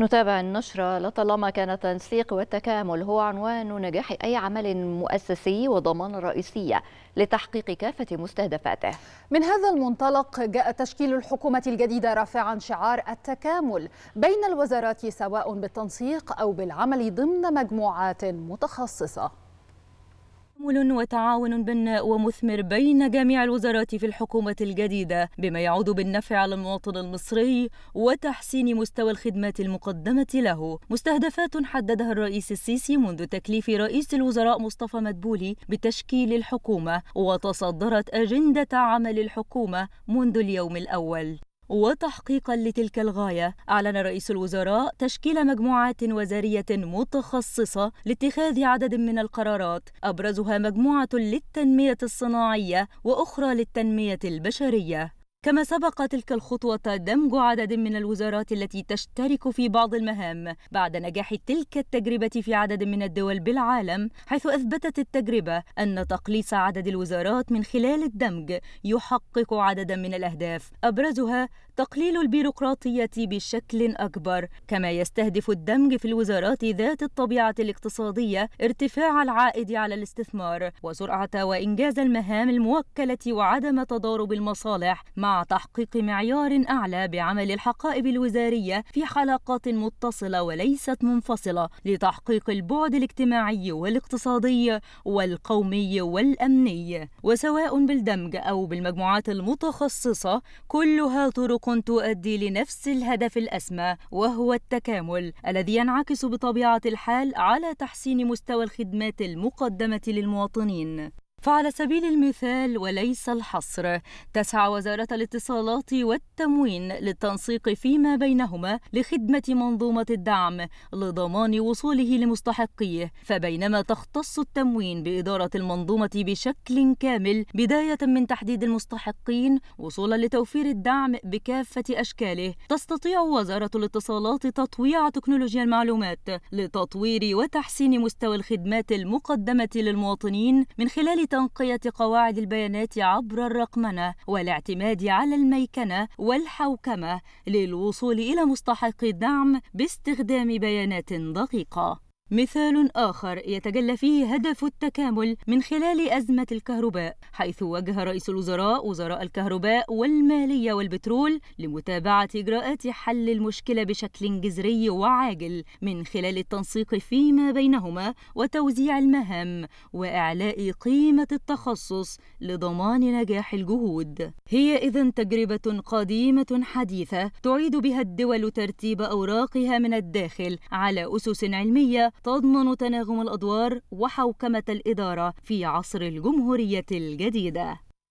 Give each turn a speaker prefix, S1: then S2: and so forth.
S1: نتابع النشرة لطالما كان التنسيق والتكامل هو عنوان نجاح أي عمل مؤسسي وضمان رئيسية لتحقيق كافة مستهدفاته من هذا المنطلق جاء تشكيل الحكومة الجديدة رافعا شعار التكامل بين الوزارات سواء بالتنسيق أو بالعمل ضمن مجموعات متخصصة تحمل وتعاون بناء ومثمر بين جميع الوزارات في الحكومة الجديدة بما يعود بالنفع على المواطن المصري وتحسين مستوى الخدمات المقدمة له مستهدفات حددها الرئيس السيسي منذ تكليف رئيس الوزراء مصطفى مدبولي بتشكيل الحكومة وتصدرت أجندة عمل الحكومة منذ اليوم الأول وتحقيقا لتلك الغايه اعلن رئيس الوزراء تشكيل مجموعات وزاريه متخصصه لاتخاذ عدد من القرارات ابرزها مجموعه للتنميه الصناعيه واخرى للتنميه البشريه كما سبق تلك الخطوة دمج عدد من الوزارات التي تشترك في بعض المهام بعد نجاح تلك التجربة في عدد من الدول بالعالم حيث أثبتت التجربة أن تقليص عدد الوزارات من خلال الدمج يحقق عددا من الأهداف أبرزها تقليل البيروقراطية بشكل أكبر كما يستهدف الدمج في الوزارات ذات الطبيعة الاقتصادية ارتفاع العائد على الاستثمار وسرعة وإنجاز المهام الموكلة وعدم تضارب المصالح مع تحقيق معيار أعلى بعمل الحقائب الوزارية في حلقات متصلة وليست منفصلة لتحقيق البعد الاجتماعي والاقتصادي والقومي والأمني وسواء بالدمج أو بالمجموعات المتخصصة كلها طرق تؤدي لنفس الهدف الأسمى وهو التكامل الذي ينعكس بطبيعة الحال على تحسين مستوى الخدمات المقدمة للمواطنين فعلى سبيل المثال وليس الحصر تسعى وزارة الاتصالات والتموين للتنسيق فيما بينهما لخدمة منظومة الدعم لضمان وصوله لمستحقيه فبينما تختص التموين بإدارة المنظومة بشكل كامل بداية من تحديد المستحقين وصولا لتوفير الدعم بكافة أشكاله تستطيع وزارة الاتصالات تطويع تكنولوجيا المعلومات لتطوير وتحسين مستوى الخدمات المقدمة للمواطنين من خلال تنقية قواعد البيانات عبر الرقمنة والاعتماد على الميكنة والحوكمة للوصول إلى مستحقي الدعم باستخدام بيانات دقيقة مثال آخر يتجلى فيه هدف التكامل من خلال أزمة الكهرباء حيث وجه رئيس الوزراء وزراء الكهرباء والمالية والبترول لمتابعة إجراءات حل المشكلة بشكل جذري وعاجل من خلال التنسيق فيما بينهما وتوزيع المهام وإعلاء قيمة التخصص لضمان نجاح الجهود هي إذا تجربة قديمة حديثة تعيد بها الدول ترتيب أوراقها من الداخل على أسس علمية تضمن تناغم الأدوار وحوكمة الإدارة في عصر الجمهورية الجديدة